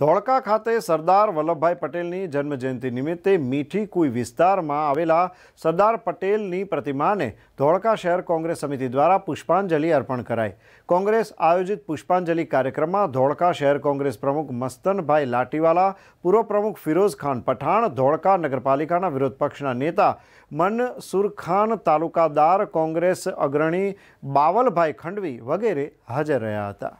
ધોળકા ખાતે સરદાર વલ્લભભાઈ પટેલની જન્મજયંતિ નિમિત્તે મીઠી કુઈ વિસ્તારમાં આવેલા સરદાર પટેલની પ્રતિમાને ધોળકા શહેર કોંગ્રેસ સમિતિ દ્વારા પુષ્પાંજલિ અર્પણ કરાઈ કોંગ્રેસ આયોજિત પુષ્પાંજલિ કાર્યક્રમમાં ધોળકા શહેર કોંગ્રેસ પ્રમુખ મસ્તનભાઈ લાટીવાલા પૂર્વ પ્રમુખ ફિરોઝ ખાન પઠાણ ધોળકા નગરપાલિકાના વિરોધ પક્ષના નેતા મનસુરખાન તાલુકાદાર કોંગ્રેસ અગ્રણી બાવલભાઈ ખંડવી વગેરે હાજર રહ્યા હતા